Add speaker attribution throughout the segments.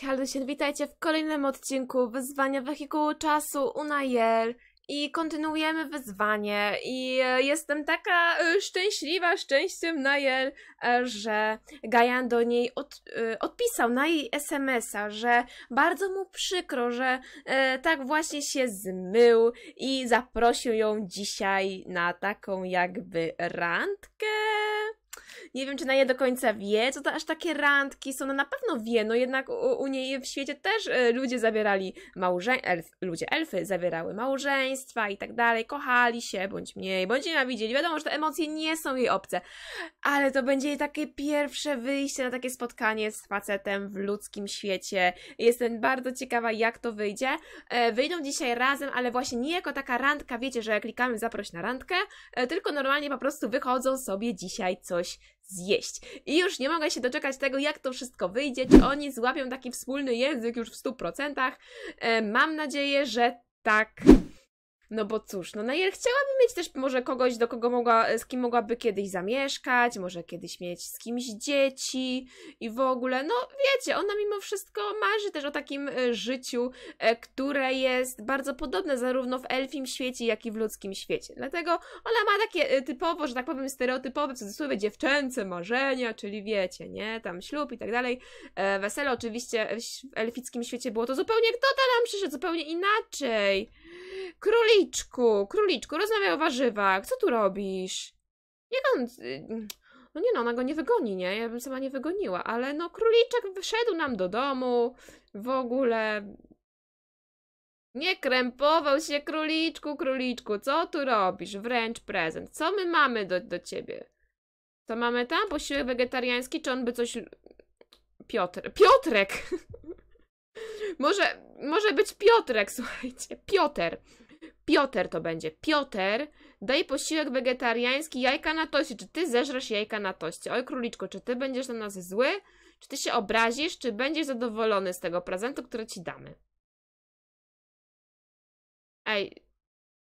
Speaker 1: Cześć, witajcie w kolejnym odcinku Wyzwania Wehikułu Czasu Unajel i kontynuujemy wyzwanie i e, jestem taka e, szczęśliwa, szczęściem Najel, e, że Gajan do niej od, odpisał na jej SMS-a, że bardzo mu przykro, że tak właśnie się zmył i zaprosił ją dzisiaj na taką jakby randkę nie wiem, czy na nie do końca wie, co to aż takie randki są, no na pewno wie, no jednak u, u niej w świecie też e, ludzie zawierali małżeństwa, elf, ludzie, elfy zawierały małżeństwa i tak dalej, kochali się, bądź mniej, bądź widzieli. wiadomo, że te emocje nie są jej obce, ale to będzie jej takie pierwsze wyjście na takie spotkanie z facetem w ludzkim świecie, jestem bardzo ciekawa, jak to wyjdzie, e, wyjdą dzisiaj razem, ale właśnie nie jako taka randka, wiecie, że klikamy zaproś na randkę, e, tylko normalnie po prostu wychodzą sobie dzisiaj coś zjeść. I już nie mogę się doczekać tego, jak to wszystko wyjdzie, czy oni złapią taki wspólny język już w 100%. E, mam nadzieję, że tak no bo cóż, no Nair no chciałaby mieć też może kogoś, do kogo mogła, z kim mogłaby kiedyś zamieszkać, może kiedyś mieć z kimś dzieci i w ogóle, no wiecie, ona mimo wszystko marzy też o takim e, życiu, e, które jest bardzo podobne zarówno w elfim świecie, jak i w ludzkim świecie. Dlatego ona ma takie e, typowo, że tak powiem, stereotypowe, w cudzysłowie, dziewczęce marzenia, czyli wiecie, nie, tam ślub i tak dalej. Wesele oczywiście w elfickim świecie było to zupełnie, kto tam przyszedł, zupełnie inaczej. Króliczku, króliczku, rozmawiaj o warzywach. Co tu robisz? Niech on... Y, no nie no, ona go nie wygoni, nie? Ja bym sama nie wygoniła, ale no króliczek wszedł nam do domu. W ogóle... Nie krępował się, króliczku, króliczku, co tu robisz? Wręcz prezent. Co my mamy do, do ciebie? Co mamy tam? Posiłek wegetariański, czy on by coś... Piotr... Piotrek! może, może być Piotrek, słuchajcie. Piotr. Piotr to będzie. Piotr, daj posiłek wegetariański, jajka na toście. Czy ty zeżresz jajka na toście? Oj, króliczko, czy ty będziesz na nas zły? Czy ty się obrazisz? Czy będziesz zadowolony z tego prezentu, który ci damy? Ej,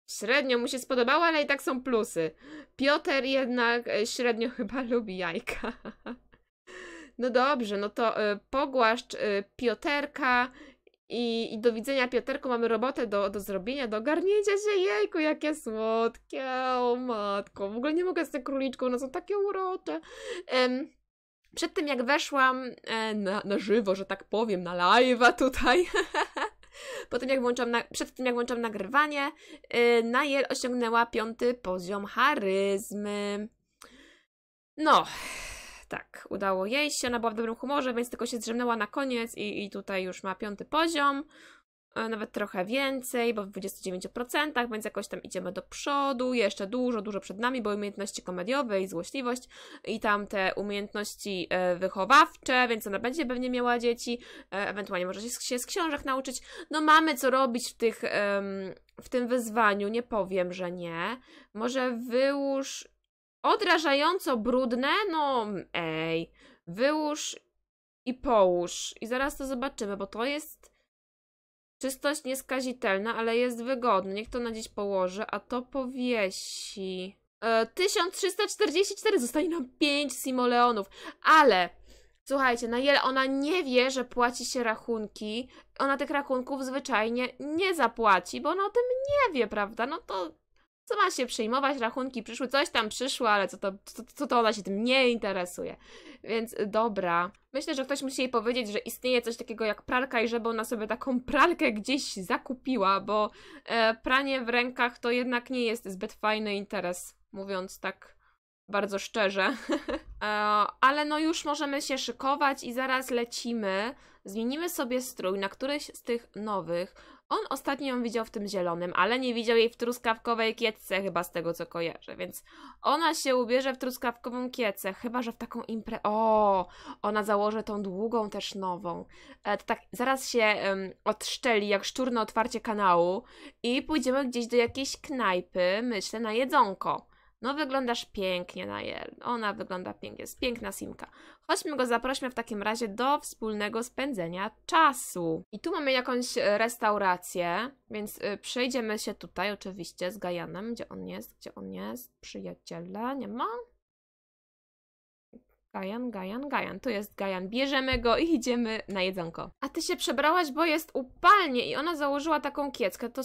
Speaker 1: średnio mu się spodobało, ale i tak są plusy. Piotr jednak e, średnio chyba lubi jajka. No dobrze, no to e, pogłaszcz e, Pioterka i, I, do widzenia, Pioterku, mamy robotę do, do zrobienia, do ogarnięcia się. Jejku, jakie słodkie, o matko. W ogóle nie mogę z tym króliczką, no są takie urocze. Um, przed tym, jak weszłam e, na, na żywo, że tak powiem, na live'a tutaj, potem jak włączam na, przed tym jak włączam nagrywanie, yy, e, Najel osiągnęła piąty poziom charyzmy. No, tak, udało jej się, ona była w dobrym humorze, więc tylko się drzemnęła na koniec i, i tutaj już ma piąty poziom, e, nawet trochę więcej, bo w 29%, więc jakoś tam idziemy do przodu, jeszcze dużo, dużo przed nami, bo umiejętności komediowe i złośliwość i tam te umiejętności e, wychowawcze, więc ona będzie pewnie miała dzieci, e, ewentualnie może się z książek nauczyć. No mamy co robić w tych... w tym wyzwaniu nie powiem, że nie. Może wyłóż Odrażająco brudne? No ej, wyłóż i połóż. I zaraz to zobaczymy, bo to jest czystość nieskazitelna, ale jest wygodne. Niech to na dziś położy, a to powiesi. E, 1344, zostanie nam 5 simoleonów, ale... Słuchajcie, na ile ona nie wie, że płaci się rachunki, ona tych rachunków zwyczajnie nie zapłaci, bo ona o tym nie wie, prawda? No to co ma się przejmować, rachunki przyszły, coś tam przyszło, ale co to, co, co to ona się tym nie interesuje. Więc y, dobra. Myślę, że ktoś musi jej powiedzieć, że istnieje coś takiego jak pralka i żeby ona sobie taką pralkę gdzieś zakupiła, bo e, pranie w rękach to jednak nie jest zbyt fajny interes, mówiąc tak bardzo szczerze. E, ale no już możemy się szykować i zaraz lecimy. Zmienimy sobie strój na któryś z tych nowych. On ostatnio ją widział w tym zielonym, ale nie widział jej w truskawkowej kiece, chyba z tego co kojarzę, więc ona się ubierze w truskawkową kiecę, chyba że w taką imprezę. O, ona założy tą długą też nową. E, to tak zaraz się um, odszczeli, jak szczurne otwarcie kanału i pójdziemy gdzieś do jakiejś knajpy, myślę, na jedzonko. No wyglądasz pięknie, na Nael. Ona wygląda pięknie, jest piękna Simka. Chodźmy go zaprośmy w takim razie do wspólnego spędzenia czasu. I tu mamy jakąś e, restaurację, więc e, przejdziemy się tutaj oczywiście z Gajanem. Gdzie on jest? Gdzie on jest? Przyjaciela? Nie ma? Gajan, Gajan, Gajan. Tu jest Gajan. Bierzemy go i idziemy na jedzonko. A ty się przebrałaś, bo jest upalnie i ona założyła taką kieckę. To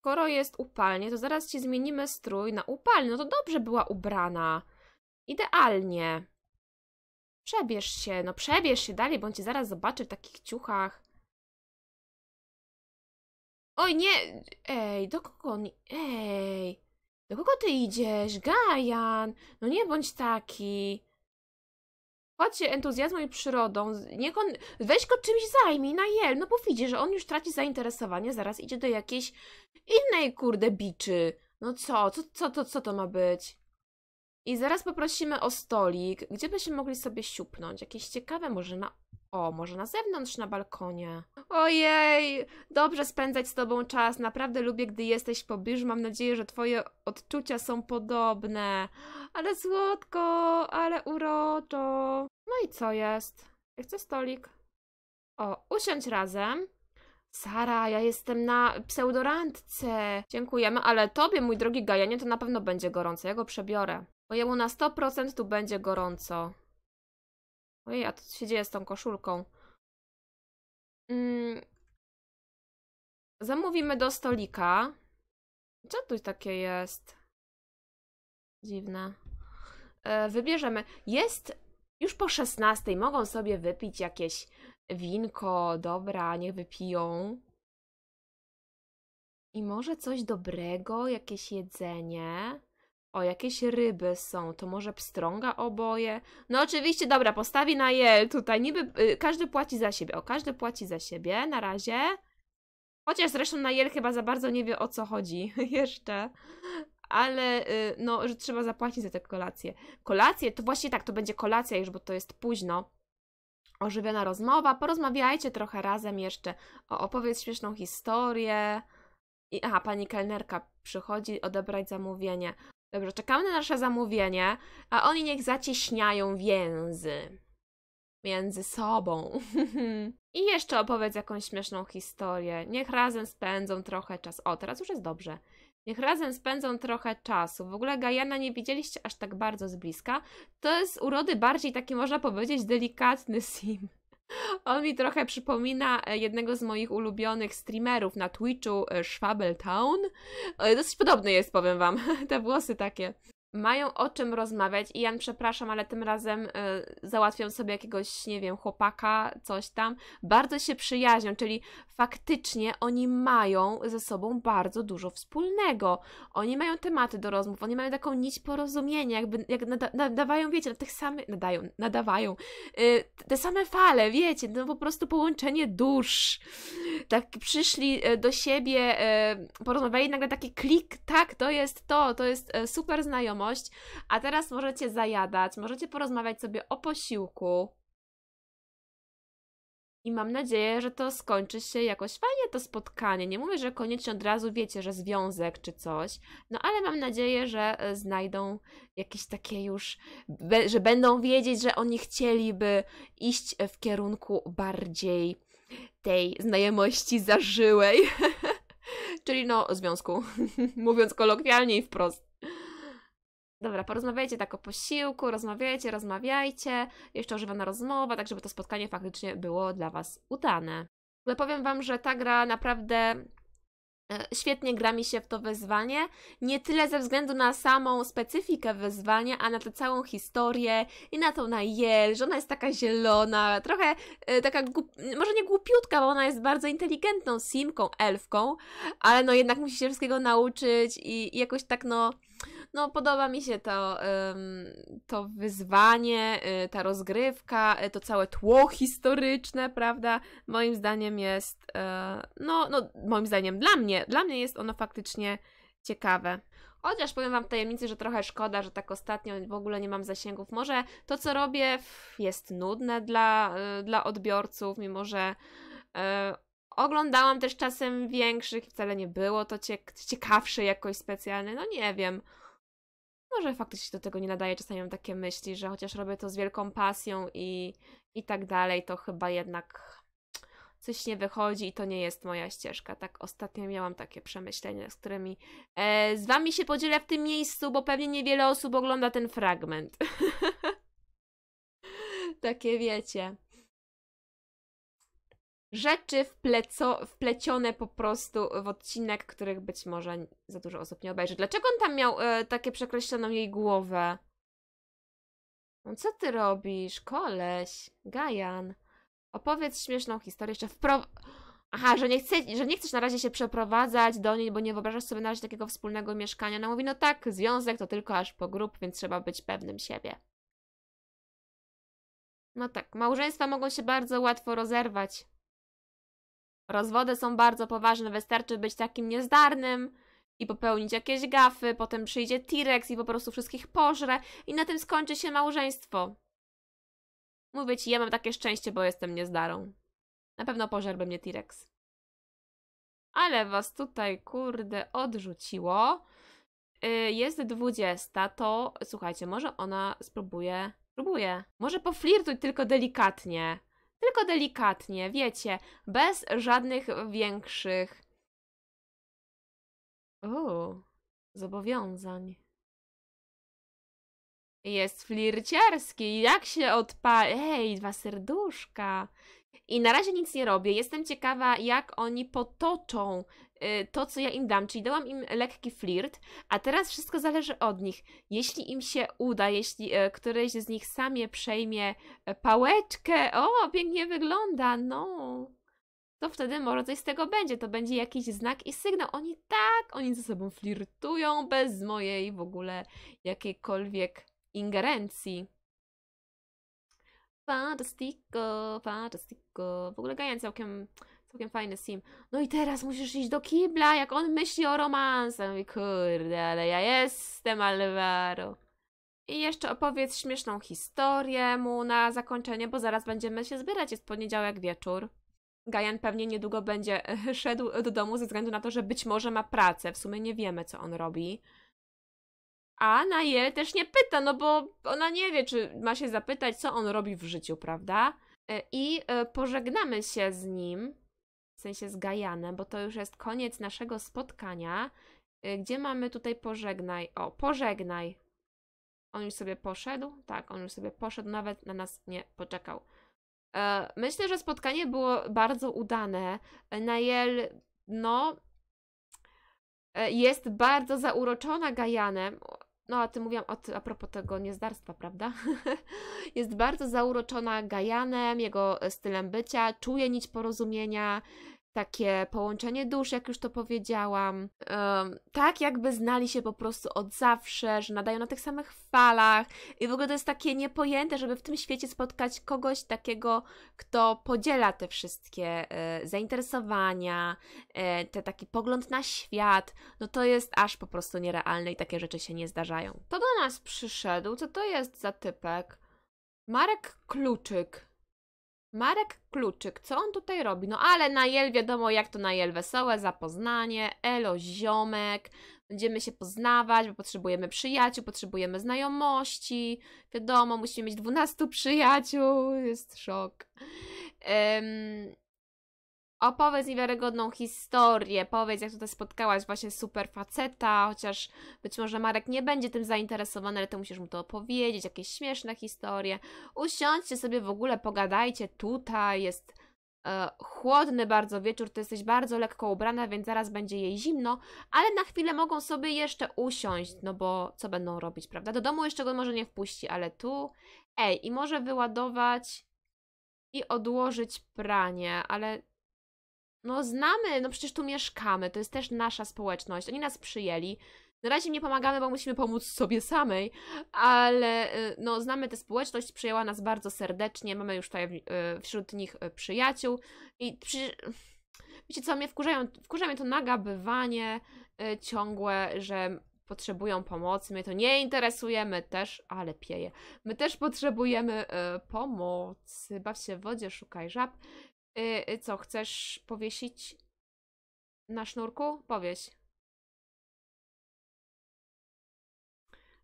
Speaker 1: skoro jest upalnie, to zaraz ci zmienimy strój na upalny. No to dobrze była ubrana. Idealnie. Przebierz się, no przebierz się dalej, bądź zaraz zobaczy w takich ciuchach. Oj, nie! Ej, do kogo on... Ej! Do kogo ty idziesz? Gajan! No nie bądź taki! Chłodź się entuzjazmem i przyrodą. Niech on... Weź go czymś zajmij, jel. No bo widzi, że on już traci zainteresowanie, zaraz idzie do jakiejś innej, kurde, biczy. No co? Co, co, to, co to ma być? I zaraz poprosimy o stolik, gdzie byśmy mogli sobie siupnąć. Jakieś ciekawe, może na o, może na zewnątrz, na balkonie. Ojej, dobrze spędzać z tobą czas. Naprawdę lubię, gdy jesteś w pobliżu. Mam nadzieję, że twoje odczucia są podobne. Ale słodko, ale uroczo. No i co jest? Ja chcę stolik. O, usiądź razem. Sara, ja jestem na pseudorandce. Dziękujemy, ale tobie, mój drogi Gajanie, to na pewno będzie gorąco. Ja go przebiorę. Bo jemu na 100% tu będzie gorąco. Ojej, a to co się dzieje z tą koszulką? Mm. Zamówimy do stolika. Co tu takie jest? Dziwne. E, wybierzemy. Jest już po 16. Mogą sobie wypić jakieś winko. Dobra, niech wypiją. I może coś dobrego, jakieś jedzenie. O, jakieś ryby są. To może pstrąga oboje? No oczywiście, dobra, postawi na jel tutaj. Niby y, każdy płaci za siebie. O, każdy płaci za siebie na razie. Chociaż zresztą na jel chyba za bardzo nie wie o co chodzi jeszcze. Ale y, no, że trzeba zapłacić za tę kolację. Kolację? To właśnie tak, to będzie kolacja już, bo to jest późno. Ożywiona rozmowa. Porozmawiajcie trochę razem jeszcze. O, opowiedz śmieszną historię. I, aha, pani kelnerka przychodzi odebrać zamówienie. Dobrze, czekamy na nasze zamówienie, a oni niech zacieśniają więzy między sobą. I jeszcze opowiedz jakąś śmieszną historię. Niech razem spędzą trochę czasu. O, teraz już jest dobrze. Niech razem spędzą trochę czasu. W ogóle Gajana nie widzieliście aż tak bardzo z bliska. To jest urody bardziej taki, można powiedzieć, delikatny sim. On mi trochę przypomina e, jednego z moich ulubionych streamerów na Twitchu, e, Schwabeltown. E, dosyć podobny jest, powiem wam, te włosy takie. Mają o czym rozmawiać i Jan, przepraszam, ale tym razem załatwią sobie jakiegoś, nie wiem, chłopaka, coś tam. Bardzo się przyjaźnią, czyli faktycznie oni mają ze sobą bardzo dużo wspólnego. Oni mają tematy do rozmów, oni mają taką nić porozumienia, jakby jak nadawają, wiecie, na tych samych, nadają, nadawają, yy, te same fale, wiecie, no po prostu połączenie dusz. Tak przyszli y, do siebie, yy, porozmawiali nagle taki klik, tak, to jest to, to jest y, super znajomość, a teraz możecie zajadać, możecie porozmawiać sobie o posiłku, i mam nadzieję, że to skończy się jakoś fajnie to spotkanie. Nie mówię, że koniecznie od razu wiecie, że związek czy coś, no ale mam nadzieję, że e, znajdą jakieś takie już, że będą wiedzieć, że oni chcieliby iść e, w kierunku bardziej tej znajomości zażyłej. Czyli no, związku, mówiąc kolokwialnie i wprost. Dobra, porozmawiajcie tak o posiłku, rozmawiajcie, rozmawiajcie, jeszcze używana rozmowa, tak żeby to spotkanie faktycznie było dla Was udane. Ale powiem Wam, że ta gra naprawdę e, Świetnie gra mi się w to wyzwanie, nie tyle ze względu na samą specyfikę wyzwania, a na tę całą historię i na tą na jel, że ona jest taka zielona, trochę e, taka, może nie głupiutka, bo ona jest bardzo inteligentną simką, elfką, ale no jednak musi się wszystkiego nauczyć i, i jakoś tak no no podoba mi się to, to wyzwanie, y, ta rozgrywka, y, to całe tło historyczne, prawda? Moim zdaniem jest, y, no, no moim zdaniem dla mnie, dla mnie jest ono faktycznie ciekawe. Chociaż powiem Wam w tajemnicy, że trochę szkoda, że tak ostatnio w ogóle nie mam zasięgów. Może to, co robię, jest nudne dla, dla odbiorców, mimo że Oglądałam też czasem większych i wcale nie było to ciekawsze jakoś specjalne, no nie wiem. Może faktycznie do tego nie nadaje, czasami mam takie myśli, że chociaż robię to z wielką pasją i, i tak dalej, to chyba jednak coś nie wychodzi i to nie jest moja ścieżka. Tak ostatnio miałam takie przemyślenia, z którymi e, z wami się podzielę w tym miejscu, bo pewnie niewiele osób ogląda ten fragment. takie wiecie rzeczy wpleco, wplecione po prostu w odcinek, których być może za dużo osób nie obejrzy. Dlaczego on tam miał y, takie przekreśloną jej głowę? No co ty robisz, koleś? Gajan. Opowiedz śmieszną historię, jeszcze wprow... Aha, że nie, chce, że nie chcesz na razie się przeprowadzać do niej, bo nie wyobrażasz sobie na razie takiego wspólnego mieszkania. No mówi, no tak, związek to tylko aż po grup, więc trzeba być pewnym siebie. No tak, małżeństwa mogą się bardzo łatwo rozerwać. Rozwody są bardzo poważne, wystarczy być takim niezdarnym i popełnić jakieś gafy, potem przyjdzie T-Rex i po prostu wszystkich pożre i na tym skończy się małżeństwo. Mówię ci, ja mam takie szczęście, bo jestem niezdarą. Na pewno pożerłby mnie T-Rex. Ale was tutaj, kurde, odrzuciło. Y, jest 20, to słuchajcie, może ona spróbuje... Spróbuje. Może poflirtuj tylko delikatnie. Tylko delikatnie, wiecie, bez żadnych większych... Uuu, zobowiązań. Jest flirciarski, jak się odpali... Ej, dwa serduszka. I na razie nic nie robię. Jestem ciekawa, jak oni potoczą Y, to, co ja im dam, czyli dałam im lekki flirt, a teraz wszystko zależy od nich. Jeśli im się uda, jeśli e, któryś z nich samie przejmie e, pałeczkę, o, pięknie wygląda, no, to wtedy może coś z tego będzie. To będzie jakiś znak i sygnał. Oni tak, oni ze sobą flirtują bez mojej w ogóle jakiejkolwiek ingerencji. Fantastico, fantastico. W ogóle Gajan całkiem Całkiem fajny sim. No i teraz musisz iść do kibla, jak on myśli o romansie. Mówi, kurde, ale ja jestem Alvaro. I jeszcze opowiedz śmieszną historię mu na zakończenie, bo zaraz będziemy się zbierać. Jest poniedziałek wieczór. Gajan pewnie niedługo będzie e, szedł do domu ze względu na to, że być może ma pracę. W sumie nie wiemy, co on robi. A Nayel też nie pyta, no bo ona nie wie, czy ma się zapytać, co on robi w życiu, prawda? E, I e, pożegnamy się z nim w sensie z Gajanem, bo to już jest koniec naszego spotkania. Y, gdzie mamy tutaj pożegnaj? O, pożegnaj. On już sobie poszedł? Tak, on już sobie poszedł, nawet na nas nie poczekał. E, myślę, że spotkanie było bardzo udane. Najel, no, e, jest bardzo zauroczona Gajanem. No, a ty mówiłam o, a propos tego niezdarstwa, prawda? jest bardzo zauroczona Gajanem, jego stylem bycia, czuje nić porozumienia, takie połączenie dusz, jak już to powiedziałam. Um, tak jakby znali się po prostu od zawsze, że nadają na tych samych falach i w ogóle to jest takie niepojęte, żeby w tym świecie spotkać kogoś takiego, kto podziela te wszystkie e, zainteresowania, e, ten taki pogląd na świat. No to jest aż po prostu nierealne i takie rzeczy się nie zdarzają. To do nas przyszedł, co to jest za typek? Marek Kluczyk. Marek Kluczyk, co on tutaj robi? No ale na Jel wiadomo jak to na Jel wesołe, zapoznanie, elo ziomek, będziemy się poznawać, bo potrzebujemy przyjaciół, potrzebujemy znajomości, wiadomo, musimy mieć 12 przyjaciół, jest szok. Um, Opowiedz niewiarygodną historię, powiedz jak tutaj spotkałaś właśnie super faceta, chociaż być może Marek nie będzie tym zainteresowany, ale ty musisz mu to opowiedzieć, jakieś śmieszne historie. Usiądźcie sobie w ogóle, pogadajcie tutaj, jest e, chłodny bardzo wieczór, ty jesteś bardzo lekko ubrana, więc zaraz będzie jej zimno, ale na chwilę mogą sobie jeszcze usiąść, no bo co będą robić, prawda? Do domu jeszcze go może nie wpuści, ale tu... Ej, i może wyładować i odłożyć pranie, ale no znamy, no przecież tu mieszkamy, to jest też nasza społeczność, oni nas przyjęli. Na razie nie pomagamy, bo musimy pomóc sobie samej, ale y, no znamy tę społeczność, przyjęła nas bardzo serdecznie, mamy już tutaj y, wśród nich y, przyjaciół i przy... Wiecie co, mnie wkurzają, wkurza mnie to nagabywanie ciągłe, że potrzebują pomocy, my to nie interesujemy też, ale pieje. My też potrzebujemy pomocy. Baw się w wodzie, szukaj żab. Yy, co, chcesz powiesić na sznurku? Powieś.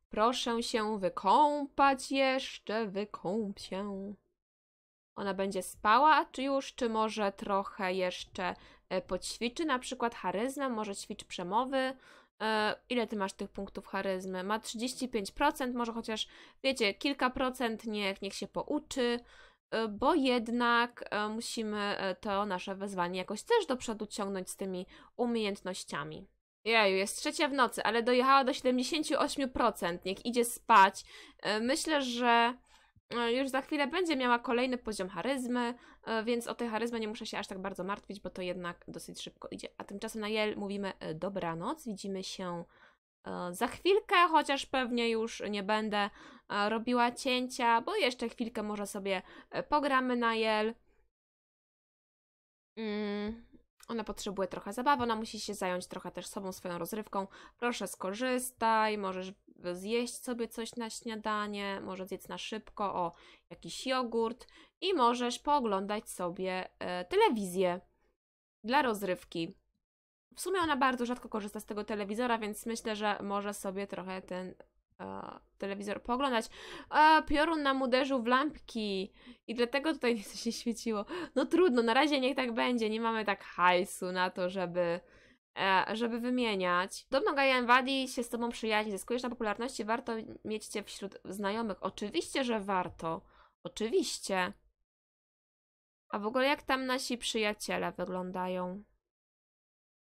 Speaker 1: Proszę się wykąpać jeszcze, wykąp się. Ona będzie spała czy już, czy może trochę jeszcze e, poćwiczy, na przykład charyzmę, może ćwicz przemowy. E, ile ty masz tych punktów charyzmy? Ma 35%, może chociaż, wiecie, kilka procent, niech, niech się pouczy. E, bo jednak e, musimy e, to nasze wezwanie jakoś też do przodu ciągnąć z tymi umiejętnościami. Jeju, jest trzecia w nocy, ale dojechała do 78%, niech idzie spać. Myślę, że już za chwilę będzie miała kolejny poziom charyzmy, więc o tej charyzmy nie muszę się aż tak bardzo martwić, bo to jednak dosyć szybko idzie. A tymczasem na Jel mówimy dobranoc, widzimy się E, za chwilkę, chociaż pewnie już nie będę e, robiła cięcia, bo jeszcze chwilkę może sobie e, pogramy na jel. Mm, ona potrzebuje trochę zabawy, ona musi się zająć trochę też sobą, swoją rozrywką. Proszę skorzystaj, możesz zjeść sobie coś na śniadanie, może zjedz na szybko, o, jakiś jogurt i możesz pooglądać sobie telewizję dla rozrywki. W sumie ona bardzo rzadko korzysta z tego telewizora, więc myślę, że może sobie trochę ten e, telewizor pooglądać. E, piorun nam uderzył w lampki i dlatego tutaj coś się świeciło. No trudno, na razie niech tak będzie. Nie mamy tak hajsu na to, żeby e, żeby wymieniać. Podobno Gajan Wadi się z Tobą przyjaźni, zyskujesz na popularności, warto mieć Cię wśród znajomych. Oczywiście, że warto. Oczywiście. A w ogóle jak tam nasi przyjaciele wyglądają?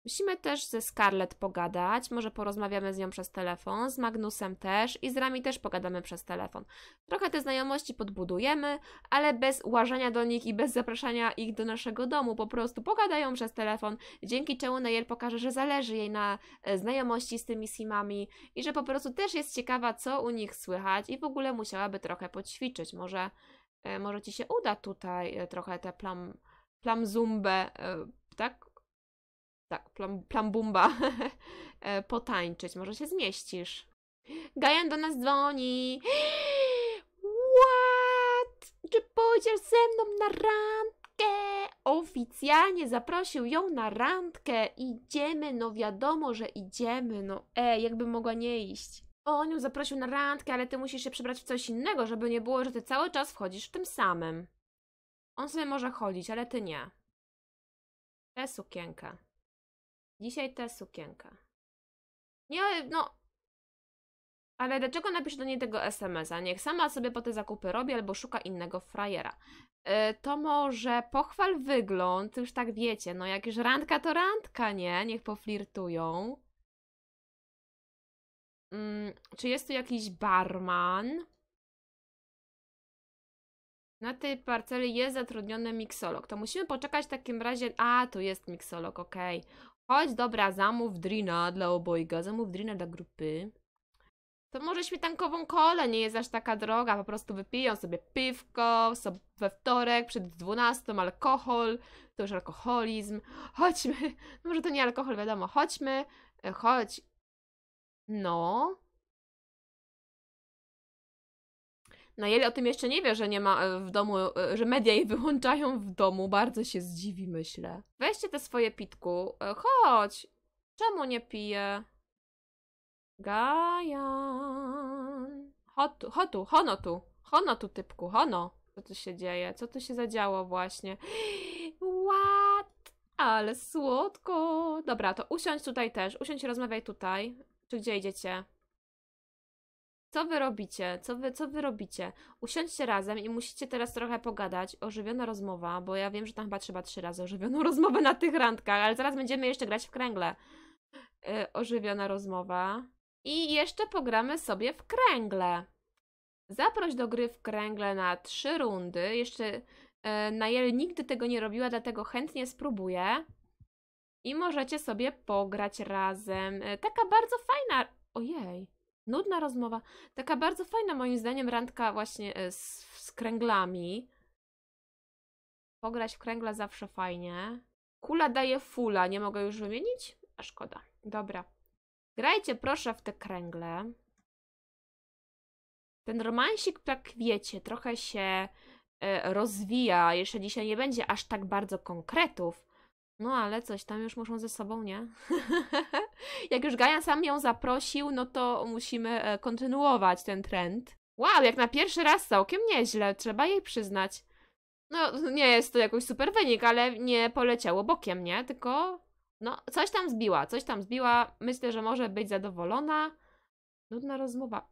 Speaker 1: Musimy też ze Scarlett pogadać, może porozmawiamy z nią przez telefon, z Magnusem też i z Rami też pogadamy przez telefon. Trochę te znajomości podbudujemy, ale bez łażenia do nich i bez zapraszania ich do naszego domu, po prostu pogadają przez telefon, dzięki czemu Nayel pokaże, że zależy jej na e, znajomości z tymi simami i że po prostu też jest ciekawa, co u nich słychać i w ogóle musiałaby trochę poćwiczyć. Może, e, może ci się uda tutaj e, trochę tę plam, zumbę, tak? Tak, plam, plambumba. E, potańczyć. Może się zmieścisz. Gajan do nas dzwoni. What? Czy pójdziesz ze mną na randkę? Oficjalnie zaprosił ją na randkę. Idziemy, no wiadomo, że idziemy. No e, jakby mogła nie iść. On ją zaprosił na randkę, ale ty musisz się przebrać w coś innego, żeby nie było, że ty cały czas wchodzisz w tym samym. On sobie może chodzić, ale ty nie. Te sukienkę. Dzisiaj ta sukienka. Nie, no. Ale dlaczego napisz do niej tego SMS-a? Niech sama sobie po te zakupy robi albo szuka innego frajera. Yy, to może pochwal wygląd, już tak wiecie, no jak już randka to randka, nie? Niech poflirtują. Yy, czy jest tu jakiś barman? Na tej parceli jest zatrudniony miksolog. To musimy poczekać w takim razie. A, tu jest miksolog, ok. Chodź, dobra, zamów drina dla obojga, zamów drina dla grupy. To może śmietankową kolę nie jest aż taka droga, po prostu wypiją sobie piwko we wtorek przed 12, alkohol, to już alkoholizm. Chodźmy, może to nie alkohol, wiadomo, chodźmy, e, chodź. No, Jeli no o tym jeszcze nie wie, że nie ma e, w domu, e, że media jej wyłączają w domu. Bardzo się zdziwi, myślę. Weźcie te swoje pitku. E, chodź! Czemu nie pije? Gajan. Hotu, hotu, hono tu. Hono tu, typku, hono. Co tu się dzieje? Co tu się zadziało właśnie? What? Ale słodko. Dobra, to usiądź tutaj też. Usiądź, rozmawiaj tutaj. Czy gdzie idziecie? Co wy robicie? Co wy, co wy robicie? Usiądźcie razem i musicie teraz trochę pogadać. Ożywiona rozmowa, bo ja wiem, że tam chyba trzeba trzy razy ożywioną rozmowę na tych randkach, ale zaraz będziemy jeszcze grać w kręgle. Yy, ożywiona rozmowa. I jeszcze pogramy sobie w kręgle. Zaproś do gry w kręgle na trzy rundy. Jeszcze yy, Najel nigdy tego nie robiła, dlatego chętnie spróbuję. I możecie sobie pograć razem. Yy, taka bardzo fajna... Ojej. Nudna rozmowa. Taka bardzo fajna moim zdaniem randka właśnie e, z, z kręglami. Pograć w kręgla zawsze fajnie. Kula daje fula, nie mogę już wymienić? A szkoda. Dobra. Grajcie proszę w te kręgle. Ten romansik, tak wiecie, trochę się e, rozwija. Jeszcze dzisiaj nie będzie aż tak bardzo konkretów, no ale coś tam już muszą ze sobą, nie? jak już Gaja sam ją zaprosił, no to musimy e, kontynuować ten trend. Wow, jak na pierwszy raz całkiem nieźle, trzeba jej przyznać. No, nie jest to jakoś super wynik, ale nie poleciało bokiem, nie? Tylko, no, coś tam zbiła, coś tam zbiła. Myślę, że może być zadowolona. Nudna rozmowa.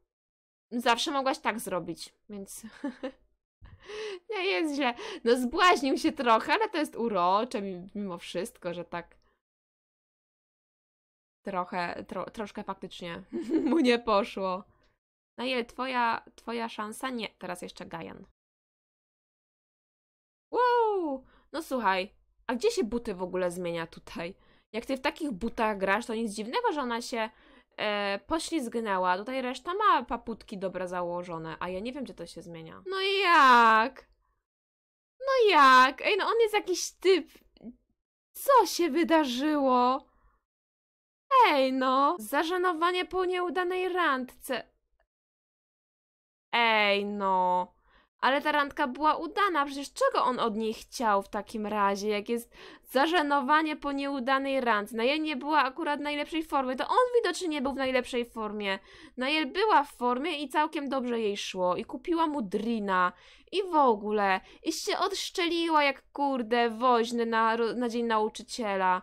Speaker 1: Zawsze mogłaś tak zrobić, więc... Nie jest źle. No zbłaźnił się trochę, ale to jest urocze mimo wszystko, że tak trochę, tro, troszkę faktycznie mu nie poszło. No i twoja, twoja szansa? Nie, teraz jeszcze Gajan. Wow! No słuchaj, a gdzie się buty w ogóle zmienia tutaj? Jak ty w takich butach grasz, to nic dziwnego, że ona się e, poślizgnęła. Tutaj reszta ma paputki dobra założone, a ja nie wiem, gdzie to się zmienia. No jak? No jak? Ej, no on jest jakiś typ. Co się wydarzyło? Ej, no. Zażenowanie po nieudanej randce. Ej, no. Ale ta randka była udana, przecież czego on od niej chciał w takim razie, jak jest zażenowanie po nieudanej randce? Najel no nie była akurat w najlepszej formie, to on widocznie nie był w najlepszej formie. Najel no była w formie i całkiem dobrze jej szło i kupiła mu drina i w ogóle. I się odszczeliła jak kurde woźny na, na dzień nauczyciela.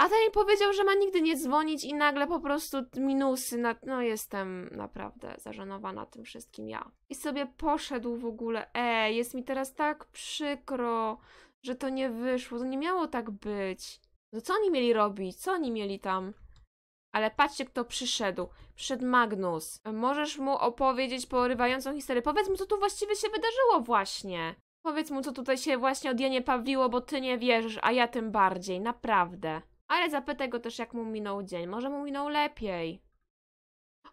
Speaker 1: A ten mi powiedział, że ma nigdy nie dzwonić i nagle po prostu minusy. Na... No jestem naprawdę zażenowana tym wszystkim ja. I sobie poszedł w ogóle. E, jest mi teraz tak przykro, że to nie wyszło. To nie miało tak być. No co oni mieli robić? Co oni mieli tam? Ale patrzcie, kto przyszedł. Przed Magnus. Możesz mu opowiedzieć porywającą historię. Powiedz mu, co tu właściwie się wydarzyło właśnie. Powiedz mu, co tutaj się właśnie od Janie Pawliło, bo ty nie wierzysz, a ja tym bardziej. Naprawdę. Ale zapytaj go też, jak mu minął dzień. Może mu minął lepiej.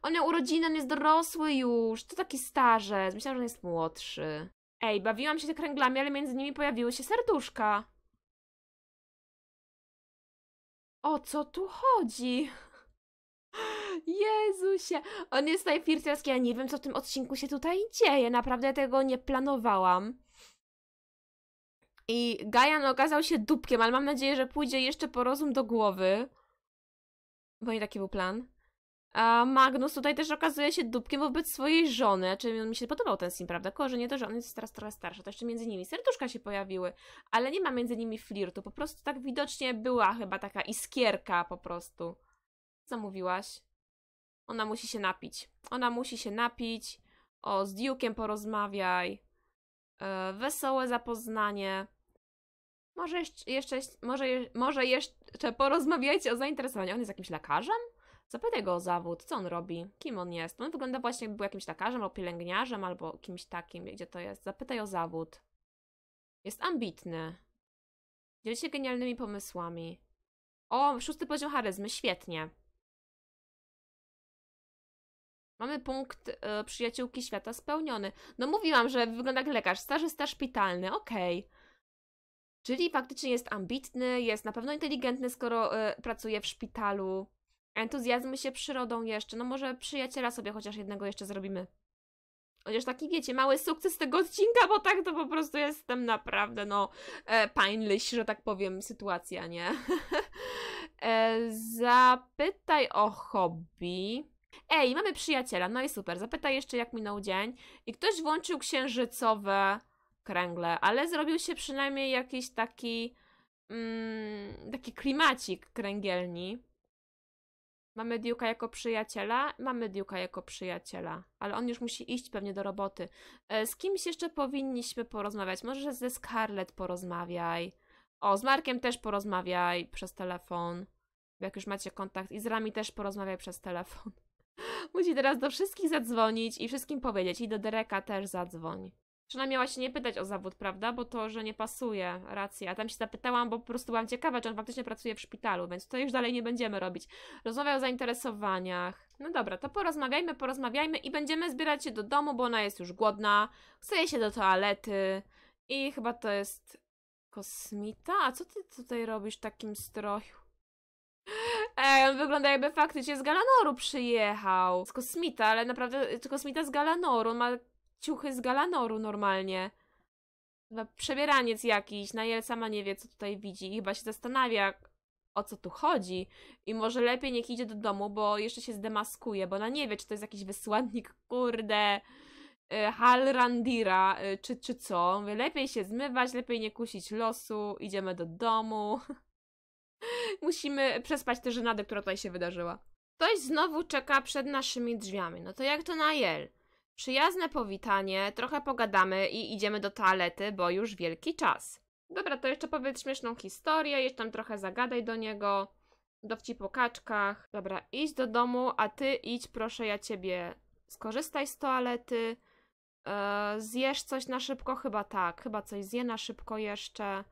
Speaker 1: On miał urodziny, on jest dorosły już. To taki starzec. Myślałam, że on jest młodszy. Ej, bawiłam się kręglami, ale między nimi pojawiły się serduszka. O co tu chodzi? Jezusie! On jest najfirciarski. Ja nie wiem, co w tym odcinku się tutaj dzieje. Naprawdę tego nie planowałam. I Gajan okazał się dupkiem, ale mam nadzieję, że pójdzie jeszcze po rozum do głowy. Bo nie taki był plan. A Magnus tutaj też okazuje się dupkiem wobec swojej żony. Czyli on mi się podobał ten sim, prawda? Koło, że nie to, że on jest teraz trochę starszy. To jeszcze między nimi serduszka się pojawiły. Ale nie ma między nimi flirtu. Po prostu tak widocznie była chyba taka iskierka po prostu. Co mówiłaś? Ona musi się napić. Ona musi się napić. O, z Duke'em porozmawiaj. Yy, wesołe zapoznanie. Może jeszcze, może, może jeszcze porozmawiajcie o zainteresowaniu. On jest jakimś lekarzem? Zapytaj go o zawód, co on robi, kim on jest. No, on wygląda właśnie jakby był jakimś lekarzem albo pielęgniarzem albo kimś takim, gdzie to jest. Zapytaj o zawód. Jest ambitny. Dzieli się genialnymi pomysłami. O, szósty poziom charyzmy, świetnie. Mamy punkt y, przyjaciółki świata spełniony. No mówiłam, że wygląda jak lekarz, starzysta szpitalny, okej. Okay. Czyli faktycznie jest ambitny, jest na pewno inteligentny, skoro y, pracuje w szpitalu. Entuzjazmy się przyrodą jeszcze. No może przyjaciela sobie chociaż jednego jeszcze zrobimy. Chociaż taki, wiecie, mały sukces tego odcinka, bo tak to po prostu jestem naprawdę, no, e, że tak powiem, sytuacja, nie? e, zapytaj o hobby. Ej, mamy przyjaciela, no i super. Zapytaj jeszcze, jak minął dzień. I ktoś włączył księżycowe kręgle, ale zrobił się przynajmniej jakiś taki mm, taki klimacik kręgielni. Mamy Duke'a jako przyjaciela, mamy Duke'a jako przyjaciela, ale on już musi iść pewnie do roboty. E, z kimś jeszcze powinniśmy porozmawiać, może ze Scarlett porozmawiaj. O, z Markiem też porozmawiaj przez telefon, jak już macie kontakt. I z Rami też porozmawiaj przez telefon. Musi teraz do wszystkich zadzwonić i wszystkim powiedzieć. I do Dereka też zadzwoń. Ona miała się nie pytać o zawód, prawda? Bo to, że nie pasuje, racja. A tam się zapytałam, bo po prostu byłam ciekawa, czy on faktycznie pracuje w szpitalu, więc to już dalej nie będziemy robić. Rozmawia o zainteresowaniach. No dobra, to porozmawiajmy, porozmawiajmy i będziemy zbierać się do domu, bo ona jest już głodna. Chce się do toalety i chyba to jest kosmita? A co ty tutaj robisz w takim stroju? Ej, on wygląda jakby faktycznie z Galanoru przyjechał. Z kosmita, ale naprawdę kosmita z Galanoru. On ma ciuchy z Galanoru normalnie. Chyba przebieraniec jakiś. Najel sama nie wie, co tutaj widzi. I chyba się zastanawia, o co tu chodzi. I może lepiej niech idzie do domu, bo jeszcze się zdemaskuje, bo ona nie wie, czy to jest jakiś wysłannik, kurde, y, Halrandira, y, czy, czy co. Mówię, lepiej się zmywać, lepiej nie kusić losu, idziemy do domu. Musimy przespać tę żenadę, która tutaj się wydarzyła. Ktoś znowu czeka przed naszymi drzwiami. No to jak to Najel? Przyjazne powitanie, trochę pogadamy i idziemy do toalety, bo już wielki czas. Dobra, to jeszcze powiedz śmieszną historię, jeszcze tam trochę zagadaj do niego, dowcip o kaczkach. Dobra, idź do domu, a ty idź, proszę ja ciebie, skorzystaj z toalety, eee, zjesz coś na szybko, chyba tak, chyba coś zje na szybko jeszcze.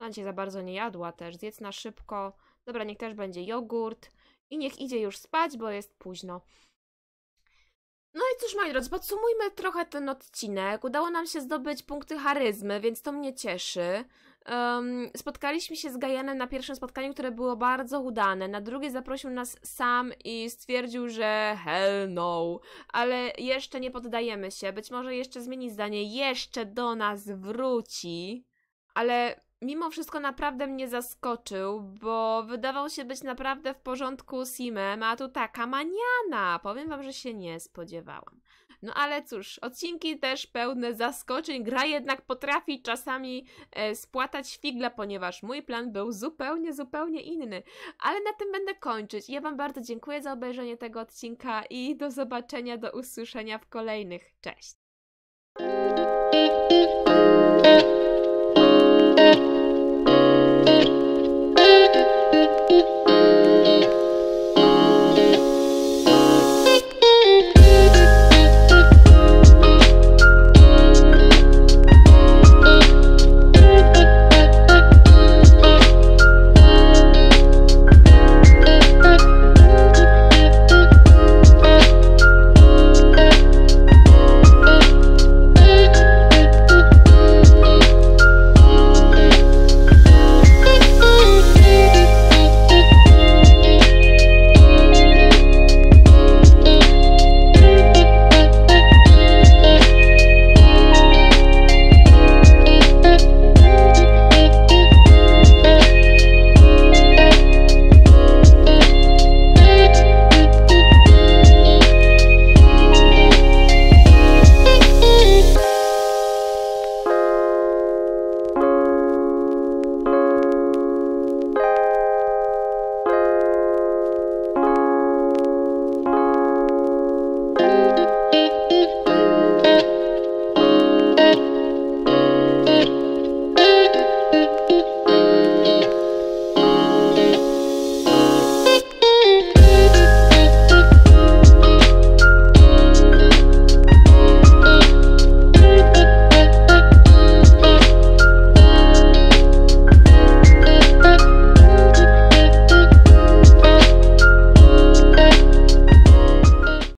Speaker 1: Ona cię za bardzo nie jadła też, zjedz na szybko. Dobra, niech też będzie jogurt i niech idzie już spać, bo jest późno. No i cóż, moi drodzy, podsumujmy trochę ten odcinek. Udało nam się zdobyć punkty charyzmy, więc to mnie cieszy. Um, spotkaliśmy się z Gajanem na pierwszym spotkaniu, które było bardzo udane. Na drugie zaprosił nas sam i stwierdził, że hell no. Ale jeszcze nie poddajemy się. Być może jeszcze zmieni zdanie, jeszcze do nas wróci. Ale mimo wszystko naprawdę mnie zaskoczył, bo wydawał się być naprawdę w porządku Simem, a tu taka maniana. Powiem wam, że się nie spodziewałam. No ale cóż, odcinki też pełne zaskoczeń. Gra jednak potrafi czasami e, spłatać figle, ponieważ mój plan był zupełnie, zupełnie inny. Ale na tym będę kończyć. Ja wam bardzo dziękuję za obejrzenie tego odcinka i do zobaczenia, do usłyszenia w kolejnych. Cześć!